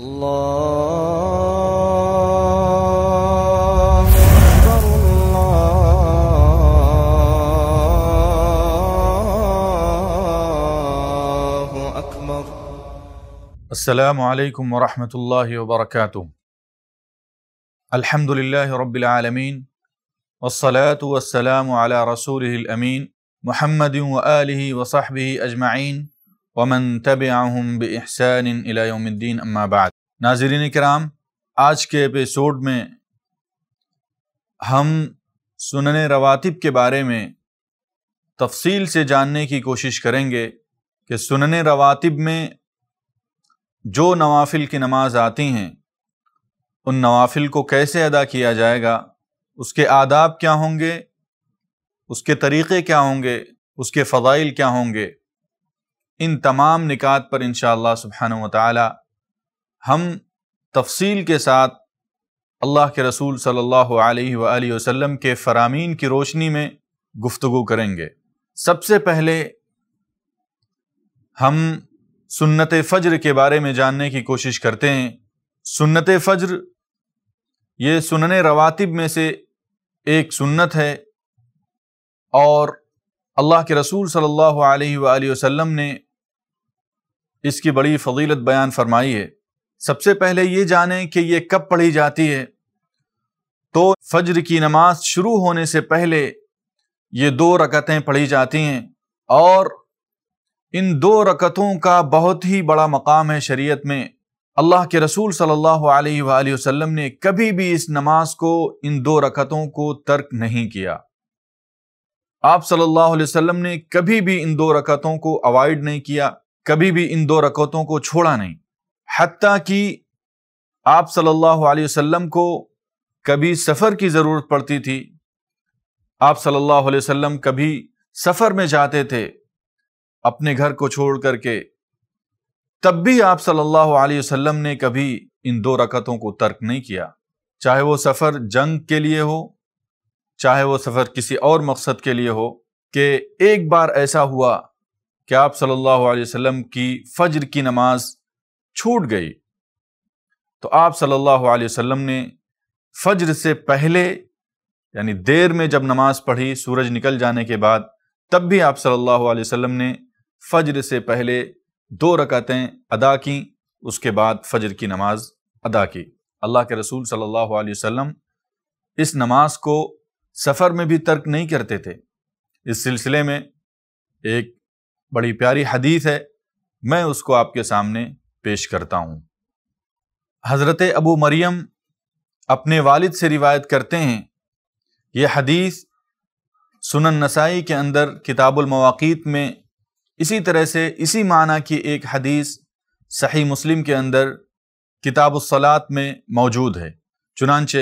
الله أكبر الله أكبر السلام عليكم ورحمة الله وبركاته الحمد لله رب العالمين والصلاة والسلام على رسوله الأمين محمد وآله وصحبه أجمعين ومن تبعهم بإحسان إلى يوم الدين أما بعد ناظرین کرام آج کے ایپیسوڈ میں ہم سنن رواتب کے بارے میں تفصیل سے جاننے کی کوشش کریں گے کہ سنن رواتب میں جو نوافل کی نماز آتی ہیں ان نوافل کو کیسے ادا کیا جائے گا اس کے آداب کیا ہوں گے اس کے طریقے کیا ہوں گے اس کے فضائل کیا ہوں گے ان تمام نکات پر انشاءاللہ سبحانہ اللہ و ہم تفصیل کے ساتھ اللہ کے رسول صلی اللہ علیہ وآلہ وسلم کے فرامین کی روشنی میں گفتگو کریں گے سب سے پہلے ہم سنت فجر کے بارے میں جاننے کی کوشش کرتے ہیں سنت فجر یہ سنن رواتب میں سے ایک سنت ہے اور اللہ کے رسول صلی اللہ علیہ وآلہ وسلم نے اس کی بڑی فضیلت بیان فرمائی ہے سب سے پہلے یہ جانیں کہ یہ کب پڑھی جاتی ہے تو فجر کی نماز شروع ہونے سے پہلے یہ دو رکعتیں پڑھی جاتی ہیں اور ان دو رکعتوں کا بہت ہی بڑا مقام ہے شریعت میں اللہ کے رسول صلی اللہ علیہ وآلہ وسلم نے کبھی بھی اس نماز کو ان دو رکعتوں کو ترک نہیں کیا آپ صلی اللہ علیہ وسلم نے کبھی بھی ان دو رکعتوں کو اوائڈ نہیں کیا کبھی بھی ان دو رکعتوں کو چھوڑا نہیں حتیٰ کہ آپ صلی اللہ علیہ وسلم کو کبھی سفر کی ضرورت پڑتی تھی آپ صلی اللہ علیہ وسلم کبھی سفر میں جاتے تھے اپنے گھر کو چھوڑ کر کے تب بھی آپ صلی اللہ علیہ وسلم نے کبھی ان دو رکعتوں کو ترک نہیں کیا چاہے وہ سفر جنگ کے لیے ہو چاہے وہ سفر کسی اور مقصد کے لیے ہو کہ ایک بار ایسا ہوا کہ آپ صلی اللہ علیہ وسلم کی فجر کی نماز چھوٹ گئی تو آپ صلی اللہ علیہ وسلم نے فجر سے پہلے یعنی دیر میں جب نماز پڑھی سورج نکل جانے کے بعد تب بھی آپ صلی اللہ علیہ وسلم نے فجر سے پہلے دو رکعتیں ادا کیں اس کے بعد فجر کی نماز ادا کی اللہ کے رسول صلی اللہ علیہ وسلم اس نماز کو سفر میں بھی ترک نہیں کرتے تھے اس سلسلے میں ایک بڑی پیاری حدیث ہے میں اس کو آپ کے سامنے پیش کرتا ہوں حضرت ابو مریم اپنے والد سے روایت کرتے ہیں یہ حدیث سنن نسائی کے اندر کتاب المواقیت میں اسی طرح سے اسی معنی کی ایک حدیث صحیح مسلم کے اندر کتاب الصلاط میں موجود ہے چنانچہ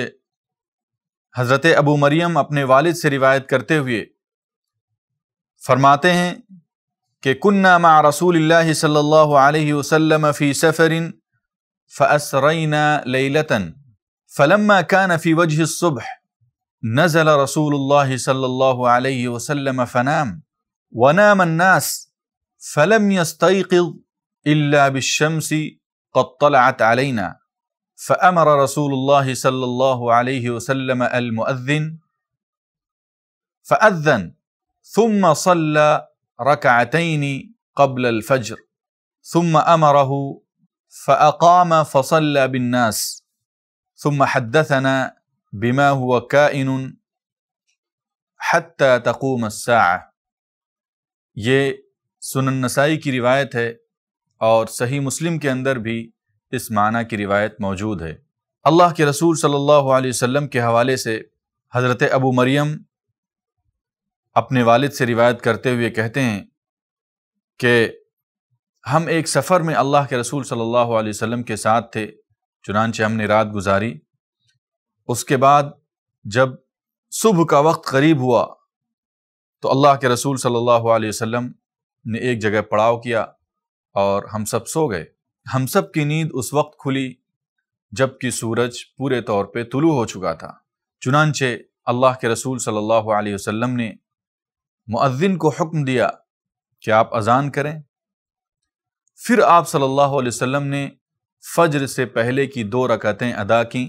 حضرت ابو مریم اپنے والد سے روایت کرتے ہوئے فرماتے ہیں كنا مع رسول الله صلى الله عليه وسلم في سفر فأسرينا ليلة فلما كان في وجه الصبح نزل رسول الله صلى الله عليه وسلم فنام ونام الناس فلم يستيقظ إلا بالشمس قد طلعت علينا فأمر رسول الله صلى الله عليه وسلم المؤذن فأذن ثم صلى ركعتين قبل الفجر ثم امره فاقام فصلى بالناس ثم حدثنا بما هو كائن حتى تقوم الساعه یہ سنن نسائی کی روایت ہے اور صحیح مسلم کے اندر بھی اس معنی کی روایت موجود ہے اللہ کے رسول صلی اللہ علیہ وسلم کے حوالے سے حضرت ابو مریم اپنے والد سے روایت کرتے ہوئے کہتے ہیں کہ ہم ایک سفر میں اللہ کے رسول صلی اللہ علیہ وسلم کے ساتھ تھے چنانچہ ہم نے رات گزاری اس کے بعد جب صبح کا وقت قریب ہوا تو اللہ کے رسول صلی اللہ علیہ وسلم نے ایک جگہ پڑاؤ کیا اور ہم سب سو گئے ہم سب کی نیند اس وقت کھلی جب کہ سورج پورے طور پہ طلوع ہو چکا تھا چنانچہ اللہ کے رسول صلی اللہ علیہ وسلم نے مؤذن کو حکم دیا کہ آپ اذان کریں پھر آپ صلی اللہ علیہ وسلم نے فجر سے پہلے کی دو رکعتیں ادا کیں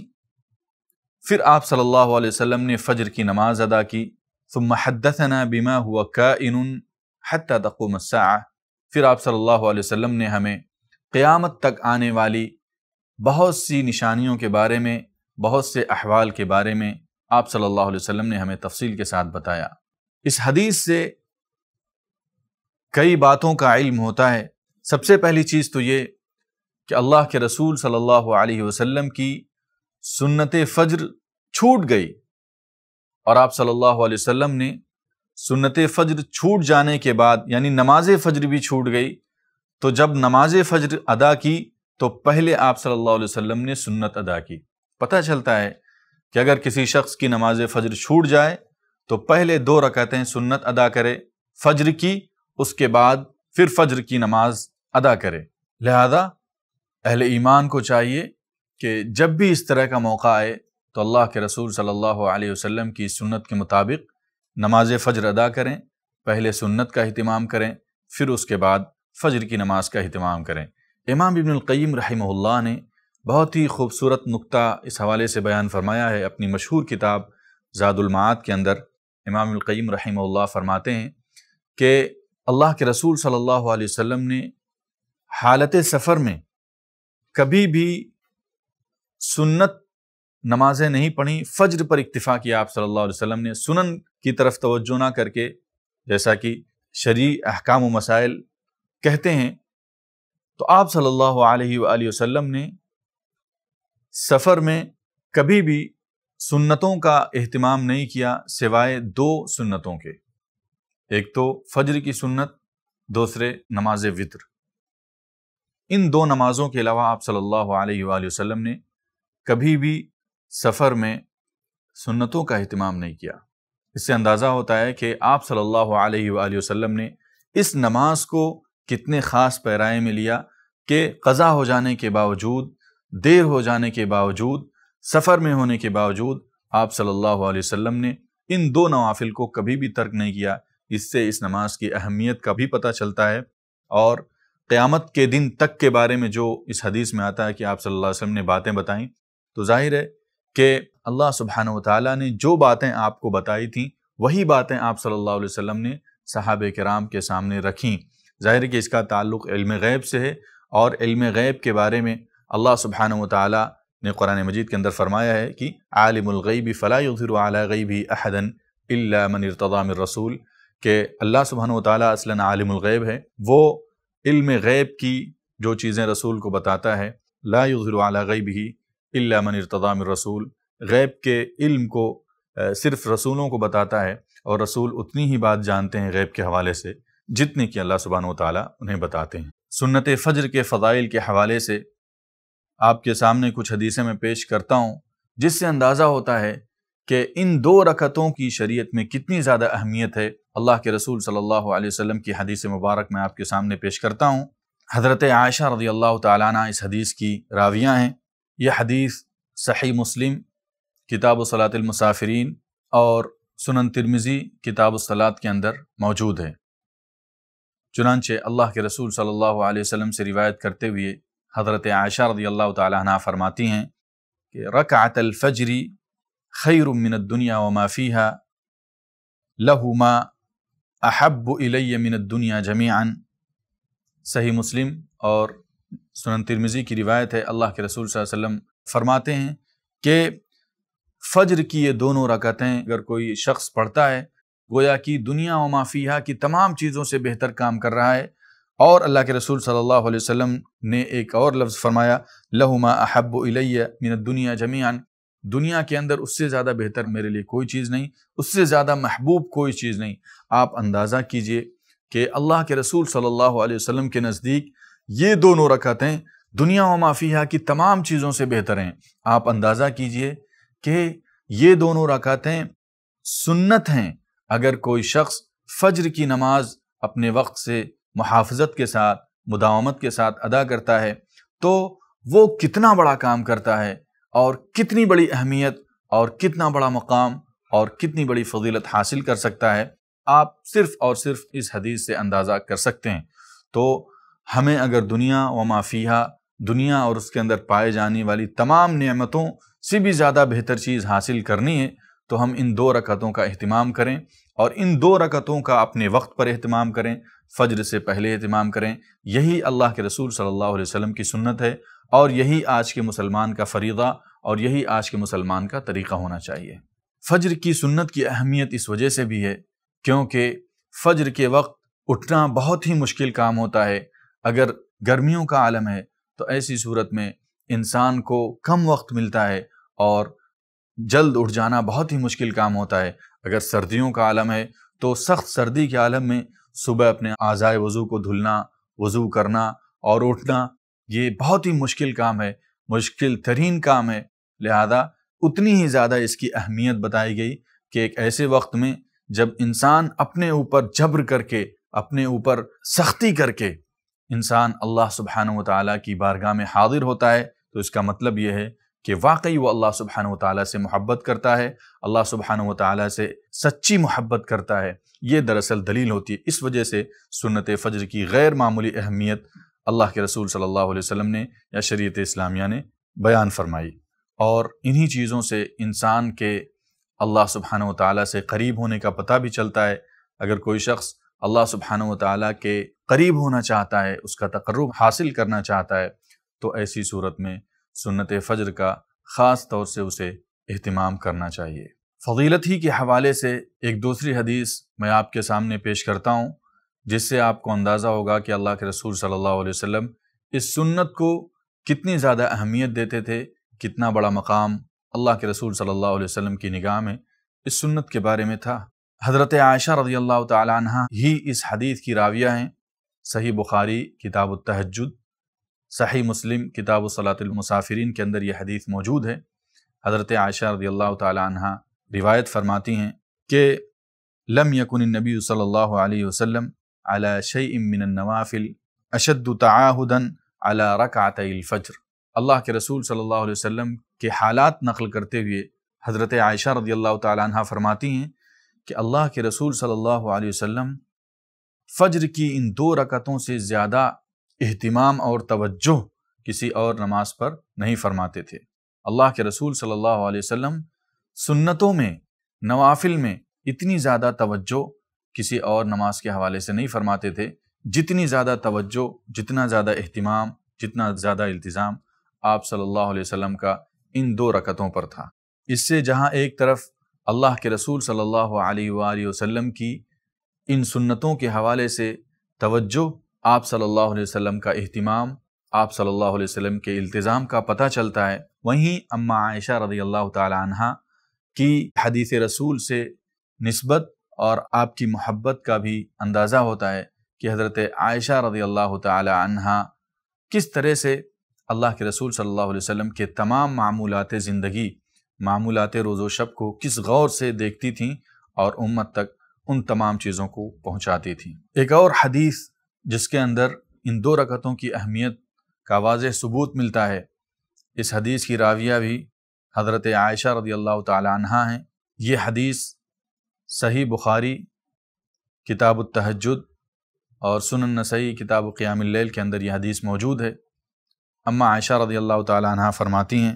پھر آپ صلی اللہ علیہ وسلم نے فجر کی نماز ادا کی ثم حدثنا بما ہوا کائن حتی تقوم الساعة پھر آپ صلی اللہ علیہ وسلم نے ہمیں قیامت تک آنے والی بہت سی نشانیوں کے بارے میں بہت سے احوال کے بارے میں آپ صلی اللہ علیہ وسلم نے ہمیں تفصیل کے ساتھ بتایا اس حدیث سے کئی باتوں کا علم ہوتا ہے سب سے پہلی چیز تو یہ کہ اللہ کے رسول صلی اللہ علیہ وسلم کی سنت فجر چھوٹ گئی اور آپ صلی اللہ علیہ وسلم نے سنت فجر چھوٹ جانے کے بعد یعنی نماز فجر بھی چھوٹ گئی تو جب نماز فجر ادا کی تو پہلے آپ صلی اللہ علیہ وسلم نے سنت ادا کی پتہ چلتا ہے کہ اگر کسی شخص کی نماز فجر چھوٹ جائے تو پہلے دو رکعتیں سنت ادا کرے فجر کی اس کے بعد پھر فجر کی نماز ادا کرے لہذا اہل ایمان کو چاہیے کہ جب بھی اس طرح کا موقع آئے تو اللہ کے رسول صلی اللہ علیہ وسلم کی سنت کے مطابق نماز فجر ادا کریں پہلے سنت کا اہتمام کریں پھر اس کے بعد فجر کی نماز کا اہتمام کریں امام ابن القیم رحمہ اللہ نے بہت ہی خوبصورت نقطہ اس حوالے سے بیان فرمایا ہے اپنی مشہور کتاب زاد المعاد کے اندر امام القیم رحمہ اللہ فرماتے ہیں کہ اللہ کے رسول صلی اللہ علیہ وسلم نے حالت سفر میں کبھی بھی سنت نمازیں نہیں پڑھی فجر پر اکتفا کیا آپ صلی اللہ علیہ وسلم نے سنن کی طرف توجہ نہ کر کے جیسا کہ شریع احکام و مسائل کہتے ہیں تو آپ صلی اللہ علیہ وآلہ وسلم نے سفر میں کبھی بھی سنتوں کا اہتمام نہیں کیا سوائے دو سنتوں کے ایک تو فجر کی سنت دوسرے نماز وطر ان دو نمازوں کے علاوہ آپ صلی اللہ علیہ وآلہ وسلم نے کبھی بھی سفر میں سنتوں کا اہتمام نہیں کیا اس سے اندازہ ہوتا ہے کہ آپ صلی اللہ علیہ وآلہ وسلم نے اس نماز کو کتنے خاص پیرائے میں لیا کہ قضا ہو جانے کے باوجود دیر ہو جانے کے باوجود سفر میں ہونے کے باوجود آپ صلی اللہ علیہ وسلم نے ان دو نوافل کو کبھی بھی ترک نہیں کیا اس سے اس نماز کی اہمیت کا بھی پتہ چلتا ہے اور قیامت کے دن تک کے بارے میں جو اس حدیث میں آتا ہے کہ آپ صلی اللہ علیہ وسلم نے باتیں بتائیں تو ظاہر ہے کہ اللہ سبحانہ و تعالیٰ نے جو باتیں آپ کو بتائی تھیں وہی باتیں آپ صلی اللہ علیہ وسلم نے صحابہ کرام کے سامنے رکھیں ظاہر ہے کہ اس کا تعلق علم غیب سے ہے اور علم غیب کے بارے میں اللہ سبحانہ وتعالی نے قرآن مجید کے اندر فرمایا ہے کہ عالم الغیب فلا فلاح علی العلیٰ احدا الا من ارتضى من رسول کہ اللہ سبحانہ و تعالیٰ عالم الغیب ہے وہ علم غیب کی جو چیزیں رسول کو بتاتا ہے لا لاہ علی غیبہ الا من ارتضی من رسول غیب کے علم کو صرف رسولوں کو بتاتا ہے اور رسول اتنی ہی بات جانتے ہیں غیب کے حوالے سے جتنے کہ اللہ سبحانہ و تعالیٰ انہیں بتاتے ہیں سنت فجر کے فضائل کے حوالے سے آپ کے سامنے کچھ حدیثیں میں پیش کرتا ہوں جس سے اندازہ ہوتا ہے کہ ان دو رکعتوں کی شریعت میں کتنی زیادہ اہمیت ہے اللہ کے رسول صلی اللہ علیہ وسلم کی حدیث مبارک میں آپ کے سامنے پیش کرتا ہوں حضرت عائشہ رضی اللہ تعالیٰ عنہ اس حدیث کی راویہ ہیں یہ حدیث صحیح مسلم کتاب و المسافرین اور سنن ترمزی کتاب و کے اندر موجود ہے چنانچہ اللہ کے رسول صلی اللہ علیہ وسلم سے روایت کرتے ہوئے حضرت عائشہ رضی اللہ تعالیٰ عنہ فرماتی ہیں کہ رکعت الفجری خیر من الدنیا وما فیہا لہما احب من الدنیا جمیعا صحیح مسلم اور سنن ترمزی کی روایت ہے اللہ کے رسول صلی اللہ علیہ وسلم فرماتے ہیں کہ فجر کی یہ دونوں رکعتیں اگر کوئی شخص پڑھتا ہے گویا کہ دنیا و مافیہ کی تمام چیزوں سے بہتر کام کر رہا ہے اور اللہ کے رسول صلی اللہ علیہ وسلم نے ایک اور لفظ فرمایا لہما احب الیہ من الدنیا جمیان دنیا کے اندر اس سے زیادہ بہتر میرے لیے کوئی چیز نہیں اس سے زیادہ محبوب کوئی چیز نہیں آپ اندازہ کیجئے کہ اللہ کے رسول صلی اللہ علیہ وسلم کے نزدیک یہ دونوں رکعتیں دنیا و مافیہ کی تمام چیزوں سے بہتر ہیں آپ اندازہ کیجئے کہ یہ دونوں رکعتیں سنت ہیں اگر کوئی شخص فجر کی نماز اپنے وقت سے محافظت کے ساتھ مداومت کے ساتھ ادا کرتا ہے تو وہ کتنا بڑا کام کرتا ہے اور کتنی بڑی اہمیت اور کتنا بڑا مقام اور کتنی بڑی فضیلت حاصل کر سکتا ہے آپ صرف اور صرف اس حدیث سے اندازہ کر سکتے ہیں تو ہمیں اگر دنیا و مافیہ دنیا اور اس کے اندر پائے جانے والی تمام نعمتوں سے بھی زیادہ بہتر چیز حاصل کرنی ہے تو ہم ان دو رکعتوں کا اہتمام کریں اور ان دو رکعتوں کا اپنے وقت پر اہتمام کریں فجر سے پہلے اہتمام کریں یہی اللہ کے رسول صلی اللہ علیہ وسلم کی سنت ہے اور یہی آج کے مسلمان کا فریضہ اور یہی آج کے مسلمان کا طریقہ ہونا چاہیے فجر کی سنت کی اہمیت اس وجہ سے بھی ہے کیونکہ فجر کے وقت اٹھنا بہت ہی مشکل کام ہوتا ہے اگر گرمیوں کا عالم ہے تو ایسی صورت میں انسان کو کم وقت ملتا ہے اور جلد اٹھ جانا بہت ہی مشکل کام ہوتا ہے اگر سردیوں کا عالم ہے تو سخت سردی کے عالم میں صبح اپنے اعضائے وضو کو دھلنا وضو کرنا اور اٹھنا یہ بہت ہی مشکل کام ہے مشکل ترین کام ہے لہذا اتنی ہی زیادہ اس کی اہمیت بتائی گئی کہ ایک ایسے وقت میں جب انسان اپنے اوپر جبر کر کے اپنے اوپر سختی کر کے انسان اللہ سبحانہ و تعالیٰ کی بارگاہ میں حاضر ہوتا ہے تو اس کا مطلب یہ ہے کہ واقعی وہ اللہ سبحانہ و تعالیٰ سے محبت کرتا ہے اللہ سبحانہ و تعالیٰ سے سچی محبت کرتا ہے یہ دراصل دلیل ہوتی ہے اس وجہ سے سنت فجر کی غیر معمولی اہمیت اللہ کے رسول صلی اللہ علیہ وسلم نے یا شریعت اسلامیہ نے بیان فرمائی اور انہی چیزوں سے انسان کے اللہ سبحانہ و تعالیٰ سے قریب ہونے کا پتہ بھی چلتا ہے اگر کوئی شخص اللہ سبحانہ و تعالیٰ کے قریب ہونا چاہتا ہے اس کا تقرب حاصل کرنا چاہتا ہے تو ایسی صورت میں سنت فجر کا خاص طور سے اسے اہتمام کرنا چاہیے فضیلت ہی کے حوالے سے ایک دوسری حدیث میں آپ کے سامنے پیش کرتا ہوں جس سے آپ کو اندازہ ہوگا کہ اللہ کے رسول صلی اللہ علیہ وسلم اس سنت کو کتنی زیادہ اہمیت دیتے تھے کتنا بڑا مقام اللہ کے رسول صلی اللہ علیہ وسلم کی نگاہ میں اس سنت کے بارے میں تھا حضرت عائشہ رضی اللہ تعالیٰ عنہ ہی اس حدیث کی راویہ ہیں صحیح بخاری کتاب التحجد صحیح مسلم کتاب الصلاۃ المسافرین کے اندر یہ حدیث موجود ہے حضرت عائشہ رضی اللہ تعالی عنہ روایت فرماتی ہیں کہ لم یکن النبی صلی اللہ علیہ وسلم علی شیء من النوافل اشد تعاہدا علی رکعت الفجر اللہ کے رسول صلی اللہ علیہ وسلم کے حالات نقل کرتے ہوئے حضرت عائشہ رضی اللہ تعالی عنہ فرماتی ہیں کہ اللہ کے رسول صلی اللہ علیہ وسلم فجر کی ان دو رکعتوں سے زیادہ اہتمام اور توجہ کسی اور نماز پر نہیں فرماتے تھے اللہ کے رسول صلی اللہ علیہ وسلم سنتوں میں نوافل میں اتنی زیادہ توجہ کسی اور نماز کے حوالے سے نہیں فرماتے تھے جتنی زیادہ توجہ جتنا زیادہ اہتمام جتنا زیادہ التظام آپ صلی اللہ علیہ وسلم کا ان دو رکعتوں پر تھا اس سے جہاں ایک طرف اللہ کے رسول صلی اللہ علیہ وآلہ وسلم کی ان سنتوں کے حوالے سے توجہ آپ صلی اللہ علیہ وسلم کا اہتمام آپ صلی اللہ علیہ وسلم کے التزام کا پتہ چلتا ہے وہیں اما عائشہ رضی اللہ تعالی عنہ کی حدیث رسول سے نسبت اور آپ کی محبت کا بھی اندازہ ہوتا ہے کہ حضرت عائشہ رضی اللہ تعالی عنہ کس طرح سے اللہ کے رسول صلی اللہ علیہ وسلم کے تمام معمولات زندگی معمولات روز و شب کو کس غور سے دیکھتی تھیں اور امت تک ان تمام چیزوں کو پہنچاتی تھیں ایک اور حدیث جس کے اندر ان دو رکعتوں کی اہمیت کا واضح ثبوت ملتا ہے اس حدیث کی راویہ بھی حضرت عائشہ رضی اللہ تعالی عنہ ہیں یہ حدیث صحیح بخاری کتاب التحجد اور سنن نسائی کتاب و قیام اللیل کے اندر یہ حدیث موجود ہے اما عائشہ رضی اللہ تعالی عنہ فرماتی ہیں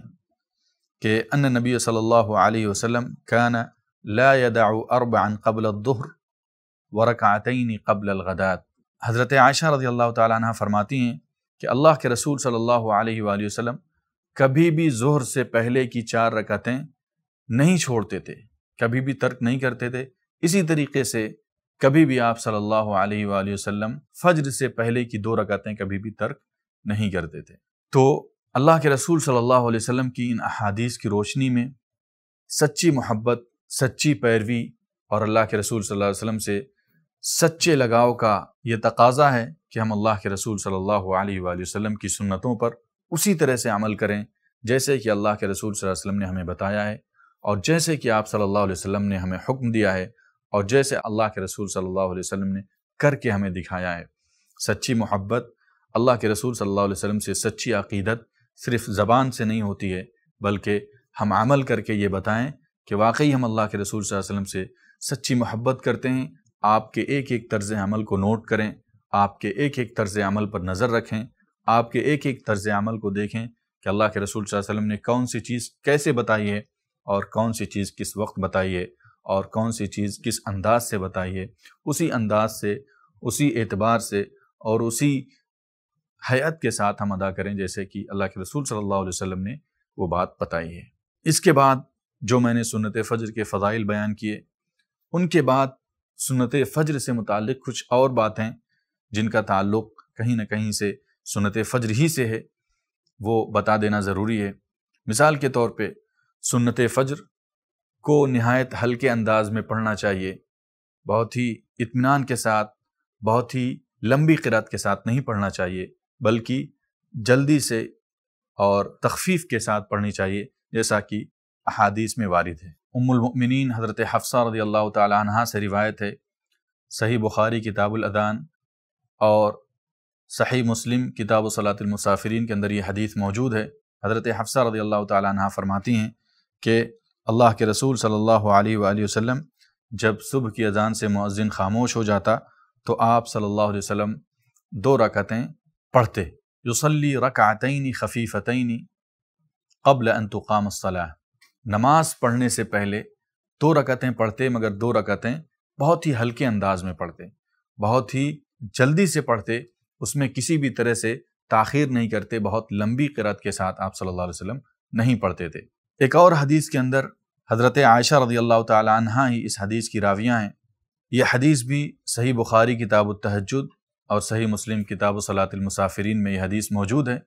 کہ ان نبی صلی اللہ علیہ وسلم کان لا یدع اربعا قبل الظہر ورکعتین قبل الغدات حضرت عائشہ رضی اللہ تعالیٰ عنہ فرماتی ہیں کہ اللہ کے رسول صلی اللہ علیہ وآلہ وسلم کبھی بھی زہر سے پہلے کی چار رکعتیں نہیں چھوڑتے تھے کبھی بھی ترک نہیں کرتے تھے اسی طریقے سے کبھی بھی آپ صلی اللہ علیہ وآلہ وسلم فجر سے پہلے کی دو رکعتیں کبھی بھی ترک نہیں کرتے تھے تو اللہ کے رسول صلی اللہ علیہ وسلم کی ان احادیث کی روشنی میں سچی محبت سچی پیروی اور اللہ کے رسول صلی اللہ علیہ وسلم سے سچے لگاؤ کا یہ تقاضا ہے کہ ہم اللہ کے رسول صلی اللہ علیہ وآلہ وسلم کی سنتوں پر اسی طرح سے عمل کریں جیسے کہ اللہ کے رسول صلی اللہ علیہ وسلم نے ہمیں بتایا ہے اور جیسے کہ آپ صلی اللہ علیہ وسلم نے ہمیں حکم دیا ہے اور جیسے اللہ کے رسول صلی اللہ علیہ وسلم نے کر کے ہمیں دکھایا ہے سچی محبت اللہ کے رسول صلی اللہ علیہ وسلم سے سچی عقیدت صرف زبان سے نہیں ہوتی ہے بلکہ ہم عمل کر کے یہ بتائیں کہ واقعی ہم اللہ کے رسول صلی اللہ علیہ وسلم سے سچی محبت کرتے ہیں آپ کے ایک ایک طرز عمل کو نوٹ کریں آپ کے ایک ایک طرز عمل پر نظر رکھیں آپ کے ایک ایک طرز عمل کو دیکھیں کہ اللہ کے رسول صلی اللہ علیہ وسلم نے کون سی چیز کیسے بتائی ہے اور کون سی چیز کس وقت بتائی ہے اور کون سی چیز کس انداز سے بتائی ہے اسی انداز سے اسی اعتبار سے اور اسی حیات کے ساتھ ہم ادا کریں جیسے کہ اللہ کے رسول صلی اللہ علیہ وسلم نے وہ بات بتائی ہے اس کے بعد جو میں نے سنت فجر کے فضائل بیان کیے ان کے بعد سنت فجر سے متعلق کچھ اور باتیں جن کا تعلق کہیں نہ کہیں سے سنت فجر ہی سے ہے وہ بتا دینا ضروری ہے مثال کے طور پہ سنت فجر کو نہایت ہلکے انداز میں پڑھنا چاہیے بہت ہی اطمینان کے ساتھ بہت ہی لمبی قرات کے ساتھ نہیں پڑھنا چاہیے بلکہ جلدی سے اور تخفیف کے ساتھ پڑھنی چاہیے جیسا کہ احادیث میں وارد ہے ام المؤمنین حضرت حفصہ رضی اللہ تعالی عنہ سے روایت ہے صحیح بخاری کتاب الادان اور صحیح مسلم کتاب و صلاحت المسافرین کے اندر یہ حدیث موجود ہے حضرت حفصہ رضی اللہ تعالیٰ عنہ فرماتی ہیں کہ اللہ کے رسول صلی اللہ علیہ وآلہ وسلم جب صبح کی اذان سے مؤذن خاموش ہو جاتا تو آپ صلی اللہ علیہ وسلم دو رکعتیں پڑھتے یصلی رکعتین خفیفتین قبل ان تقام الصلاح نماز پڑھنے سے پہلے دو رکعتیں پڑھتے مگر دو رکعتیں بہت ہی ہلکے انداز میں پڑھتے بہت ہی جلدی سے پڑھتے اس میں کسی بھی طرح سے تاخیر نہیں کرتے بہت لمبی قرت کے ساتھ آپ صلی اللہ علیہ وسلم نہیں پڑھتے تھے ایک اور حدیث کے اندر حضرت عائشہ رضی اللہ تعالی عنہ ہی اس حدیث کی راویہ ہیں یہ حدیث بھی صحیح بخاری کتاب التحجد اور صحیح مسلم کتاب و المسافرین میں یہ حدیث موجود ہے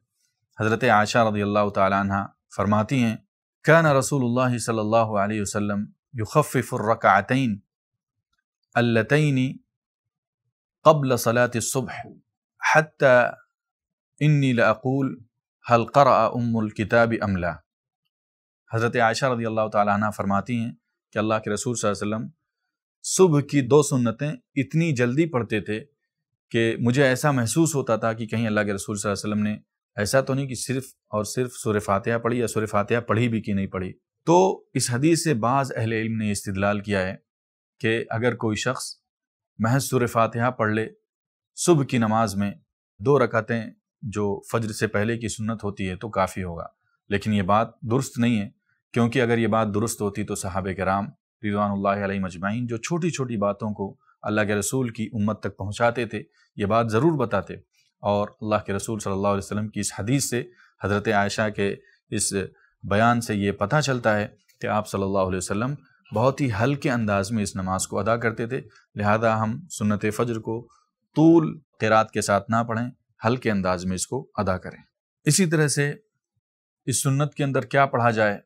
حضرت عائشہ رضی اللہ تعالی عنہ فرماتی ہیں كان رسول الله صلى الله عليه وسلم يخفف الركعتين اللتين قبل صلاة الصبح حتى إني لأقول هل قرأ أم الكتاب أم لا حضرت عائشہ اللہ تعالیٰ عنہ فرماتی ہیں کہ اللہ کے رسول صلی اللہ علیہ وسلم صبح کی دو سنتیں اتنی جلدی پڑھتے تھے کہ مجھے ایسا محسوس ہوتا تھا کہ کہیں اللہ کے رسول صلی اللہ علیہ وسلم نے ایسا تو نہیں کہ صرف اور صرف سور فاتحہ پڑھی یا سور فاتحہ پڑھی بھی کہ نہیں پڑھی تو اس حدیث سے بعض اہل علم نے استدلال کیا ہے کہ اگر کوئی شخص محض سور فاتحہ پڑھ لے صبح کی نماز میں دو رکعتیں جو فجر سے پہلے کی سنت ہوتی ہے تو کافی ہوگا لیکن یہ بات درست نہیں ہے کیونکہ اگر یہ بات درست ہوتی تو صحابہ کرام رضوان اللہ علیہ مجمعین جو چھوٹی چھوٹی باتوں کو اللہ کے رسول کی امت تک پہنچاتے تھے یہ بات ضرور بتاتے اور اللہ کے رسول صلی اللہ علیہ وسلم کی اس حدیث سے حضرت عائشہ کے اس بیان سے یہ پتہ چلتا ہے کہ آپ صلی اللہ علیہ وسلم بہت ہی حل کے انداز میں اس نماز کو ادا کرتے تھے لہذا ہم سنت فجر کو طول قیرات کے ساتھ نہ پڑھیں حل کے انداز میں اس کو ادا کریں اسی طرح سے اس سنت کے اندر کیا پڑھا جائے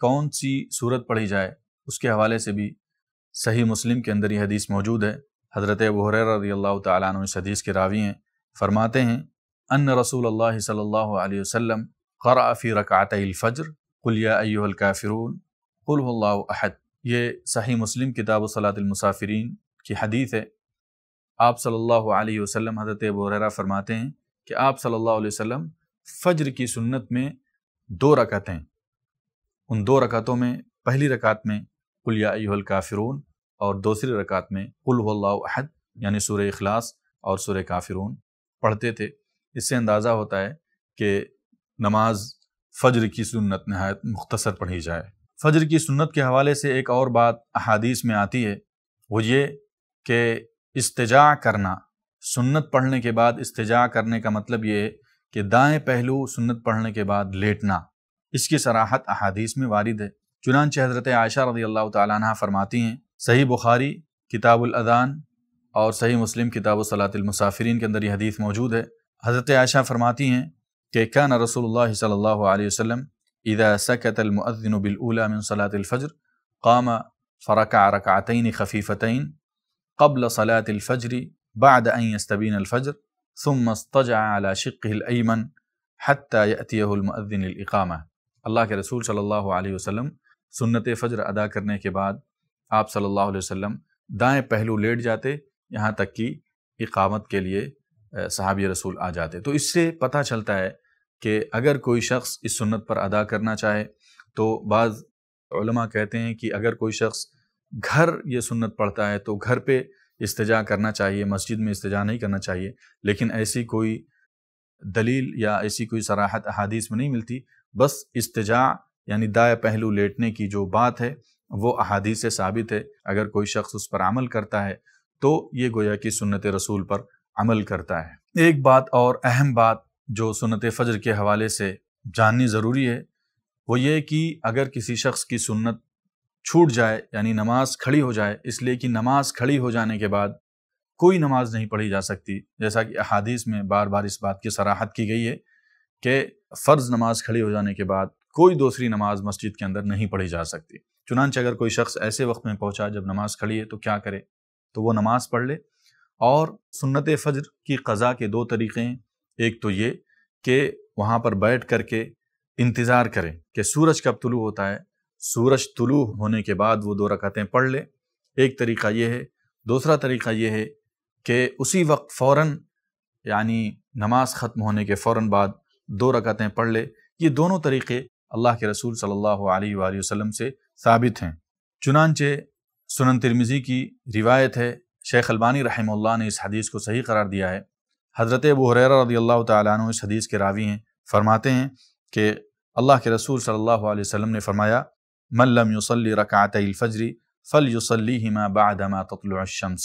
کون سی صورت پڑھی جائے اس کے حوالے سے بھی صحیح مسلم کے اندر یہ حدیث موجود ہے حضرت بحر رضی اللہ تعالیٰ عنہ اس حدیث کے راوی ہیں فرماتے ہیں ان رسول اللہ صلی اللہ علیہ وسلم فی رکعت الفجر قل یا ایوہ قل ہو اللہ احد یہ صحیح مسلم کتاب و صلاحۃ المسافرین کی حدیث ہے آپ صلی اللہ علیہ وسلم حضرت حضرت حریرہ فرماتے ہیں کہ آپ صلی اللہ علیہ وسلم فجر کی سنت میں دو رکعتیں ان دو رکعتوں میں پہلی رکعت میں قل یا ایوہ الکافرون اور دوسری رکعت میں ہو اللہ احد یعنی سورہ اخلاص اور سورہ کافرون پڑھتے تھے اس سے اندازہ ہوتا ہے کہ نماز فجر کی سنت نہایت مختصر پڑھی جائے فجر کی سنت کے حوالے سے ایک اور بات احادیث میں آتی ہے وہ یہ کہ استجاع کرنا سنت پڑھنے کے بعد استجاع کرنے کا مطلب یہ ہے کہ دائیں پہلو سنت پڑھنے کے بعد لیٹنا اس کی سراحت احادیث میں وارد ہے چنانچہ حضرت عائشہ رضی اللہ تعالیٰ عنہ فرماتی ہیں صحیح بخاری کتاب الادان और सही मुस्लिम किताब सलातमसाफरीन के अंदर यह हदीस मौजूद है हज़रत आयशा फरमाती हैं कि क्या न रसोल्ला सल्ला वसम इदा सकतमदिन बिलूलामिन सलातफ़जर काम फ़रक़ रक़ातन खफ़ीफ़तन कबल सलातफ़जरी बाद यस्तबीन अलफ़जर ثم استجع على شقه الأيمن حتى يأتيه المؤذن الإقامة अल्लाह के रसूल सल्लल्लाहु अलैहि वसल्लम सुन्नत फ़जर अदा करने के बाद आप सल्लल्लाहु अलैहि वसल्लम दाएं पहलू लेट जाते یہاں تک کہ اقامت کے لیے صحابی رسول آ جاتے تو اس سے پتہ چلتا ہے کہ اگر کوئی شخص اس سنت پر ادا کرنا چاہے تو بعض علماء کہتے ہیں کہ اگر کوئی شخص گھر یہ سنت پڑھتا ہے تو گھر پہ استجاع کرنا چاہیے مسجد میں استجاع نہیں کرنا چاہیے لیکن ایسی کوئی دلیل یا ایسی کوئی سراحت احادیث میں نہیں ملتی بس استجا یعنی دائیں پہلو لیٹنے کی جو بات ہے وہ احادیث سے ثابت ہے اگر کوئی شخص اس پر عمل کرتا ہے تو یہ گویا کہ سنت رسول پر عمل کرتا ہے ایک بات اور اہم بات جو سنت فجر کے حوالے سے جاننی ضروری ہے وہ یہ کہ اگر کسی شخص کی سنت چھوٹ جائے یعنی نماز کھڑی ہو جائے اس لیے کہ نماز کھڑی ہو جانے کے بعد کوئی نماز نہیں پڑھی جا سکتی جیسا کہ احادیث میں بار بار اس بات کی سراحت کی گئی ہے کہ فرض نماز کھڑی ہو جانے کے بعد کوئی دوسری نماز مسجد کے اندر نہیں پڑھی جا سکتی چنانچہ اگر کوئی شخص ایسے وقت میں پہنچا جب نماز کھڑی ہے تو کیا کرے تو وہ نماز پڑھ لے اور سنت فجر کی قضا کے دو طریقے ہیں ایک تو یہ کہ وہاں پر بیٹھ کر کے انتظار کریں کہ سورج کب طلوع ہوتا ہے سورج طلوع ہونے کے بعد وہ دو رکعتیں پڑھ لے ایک طریقہ یہ ہے دوسرا طریقہ یہ ہے کہ اسی وقت فوراً یعنی نماز ختم ہونے کے فوراً بعد دو رکعتیں پڑھ لے یہ دونوں طریقے اللہ کے رسول صلی اللہ علیہ وآلہ وسلم سے ثابت ہیں چنانچہ سنن ترمزی کی روایت ہے شیخ البانی رحمہ اللہ نے اس حدیث کو صحیح قرار دیا ہے حضرت ابو حریرہ رضی اللہ تعالیٰ عنہ اس حدیث کے راوی ہیں فرماتے ہیں کہ اللہ کے رسول صلی اللہ علیہ وسلم نے فرمایا لم یوس رکعت الفجر فلیصلیہما بعد ما تطلع الشمس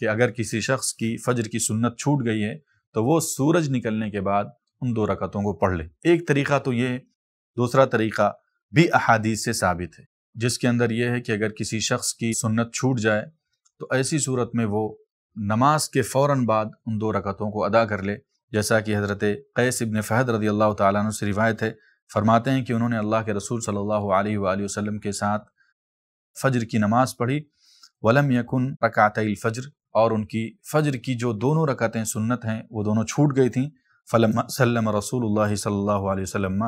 کہ اگر کسی شخص کی فجر کی سنت چھوٹ گئی ہے تو وہ سورج نکلنے کے بعد ان دو رکعتوں کو پڑھ لے ایک طریقہ تو یہ ہے دوسرا طریقہ بھی احادیث سے ثابت ہے جس کے اندر یہ ہے کہ اگر کسی شخص کی سنت چھوٹ جائے تو ایسی صورت میں وہ نماز کے فوراً بعد ان دو رکعتوں کو ادا کر لے جیسا کہ حضرت قیس ابن فہد رضی اللہ تعالیٰ عنہ سے روایت ہے فرماتے ہیں کہ انہوں نے اللہ کے رسول صلی اللہ علیہ وآلہ وسلم کے ساتھ فجر کی نماز پڑھی ولم یکن رکعت الفجر اور ان کی فجر کی جو دونوں رکعتیں سنت ہیں وہ دونوں چھوٹ گئی تھیں فلم سلم رسول اللہ صلی اللہ علیہ وسلم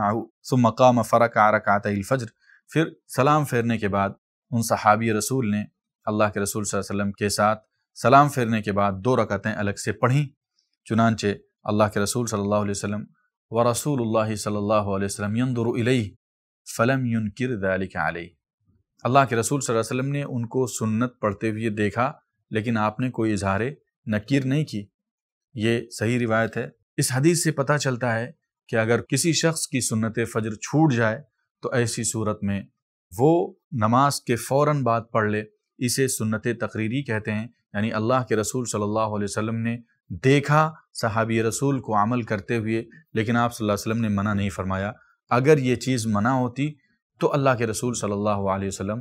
ثم قام فرقع رکعت الفجر پھر سلام پھیرنے کے بعد ان صحابی رسول نے اللہ کے رسول صلی اللہ علیہ وسلم کے ساتھ سلام پھیرنے کے بعد دو رکعتیں الگ سے پڑھیں چنانچہ اللہ کے رسول صلی اللہ علیہ وسلم و رسول اللہ صلی اللہ علیہ وسلم ینظر الیہ فلم ینکر ذالک علیہ اللہ کے رسول صلی اللہ علیہ وسلم نے ان کو سنت پڑھتے ہوئے دیکھا لیکن آپ نے کوئی اظہار نکیر نہیں کی یہ صحیح روایت ہے اس حدیث سے پتہ چلتا ہے کہ اگر کسی شخص کی سنت فجر چھوٹ جائے تو ایسی صورت میں وہ نماز کے فوراً بعد پڑھ لے اسے سنت تقریری کہتے ہیں یعنی اللہ کے رسول صلی اللہ علیہ وسلم نے دیکھا صحابی رسول کو عمل کرتے ہوئے لیکن آپ صلی اللہ علیہ وسلم نے منع نہیں فرمایا اگر یہ چیز منع ہوتی تو اللہ کے رسول صلی اللہ علیہ وسلم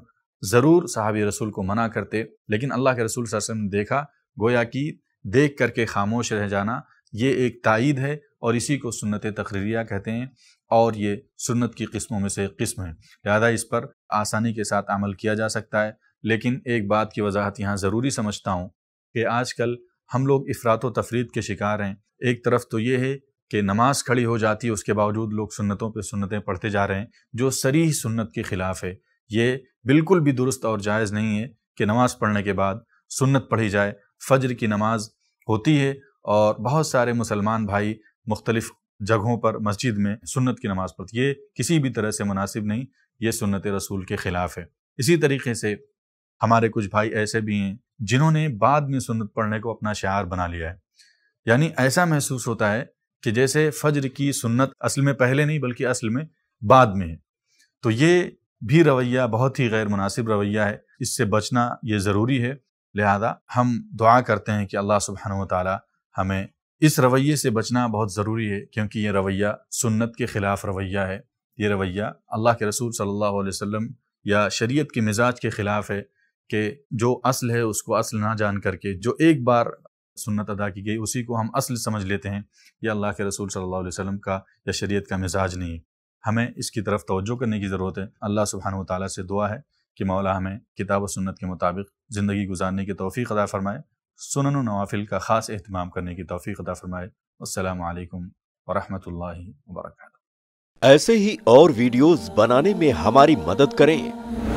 ضرور صحابی رسول کو منع کرتے لیکن اللہ کے رسول صلی اللہ علیہ وسلم نے دیکھا گویا کہ دیکھ کر کے خاموش رہ جانا یہ ایک تائید ہے اور اسی کو سنت تقریریہ کہتے ہیں اور یہ سنت کی قسموں میں سے ایک قسم ہے لہذا اس پر آسانی کے ساتھ عمل کیا جا سکتا ہے لیکن ایک بات کی وضاحت یہاں ضروری سمجھتا ہوں کہ آج کل ہم لوگ افراد و تفرید کے شکار ہیں ایک طرف تو یہ ہے کہ نماز کھڑی ہو جاتی ہے اس کے باوجود لوگ سنتوں پہ سنتیں پڑھتے جا رہے ہیں جو سریح سنت کے خلاف ہے یہ بالکل بھی درست اور جائز نہیں ہے کہ نماز پڑھنے کے بعد سنت پڑھی جائے فجر کی نماز ہوتی ہے اور بہت سارے مسلمان بھائی مختلف جگہوں پر مسجد میں سنت کی نماز پڑھتی یہ کسی بھی طرح سے مناسب نہیں یہ سنت رسول کے خلاف ہے اسی طریقے سے ہمارے کچھ بھائی ایسے بھی ہیں جنہوں نے بعد میں سنت پڑھنے کو اپنا شعار بنا لیا ہے یعنی ایسا محسوس ہوتا ہے کہ جیسے فجر کی سنت اصل میں پہلے نہیں بلکہ اصل میں بعد میں ہے تو یہ بھی رویہ بہت ہی غیر مناسب رویہ ہے اس سے بچنا یہ ضروری ہے لہذا ہم دعا کرتے ہیں کہ اللہ و تعالی ہمیں اس رویے سے بچنا بہت ضروری ہے کیونکہ یہ رویہ سنت کے خلاف رویہ ہے یہ رویہ اللہ کے رسول صلی اللہ علیہ وسلم یا شریعت کے مزاج کے خلاف ہے کہ جو اصل ہے اس کو اصل نہ جان کر کے جو ایک بار سنت ادا کی گئی اسی کو ہم اصل سمجھ لیتے ہیں یہ اللہ کے رسول صلی اللہ علیہ وسلم کا یا شریعت کا مزاج نہیں ہمیں اس کی طرف توجہ کرنے کی ضرورت ہے اللہ سبحانہ و تعالیٰ سے دعا ہے کہ مولا ہمیں کتاب و سنت کے مطابق زندگی گزارنے کے توفیق ادا فرمائے سنن و نوافل کا خاص اہتمام کرنے کی توفیق عطا فرمائے السلام علیکم ورحمۃ اللہ وبرکاتہ ایسے ہی اور ویڈیوز بنانے میں ہماری مدد کریں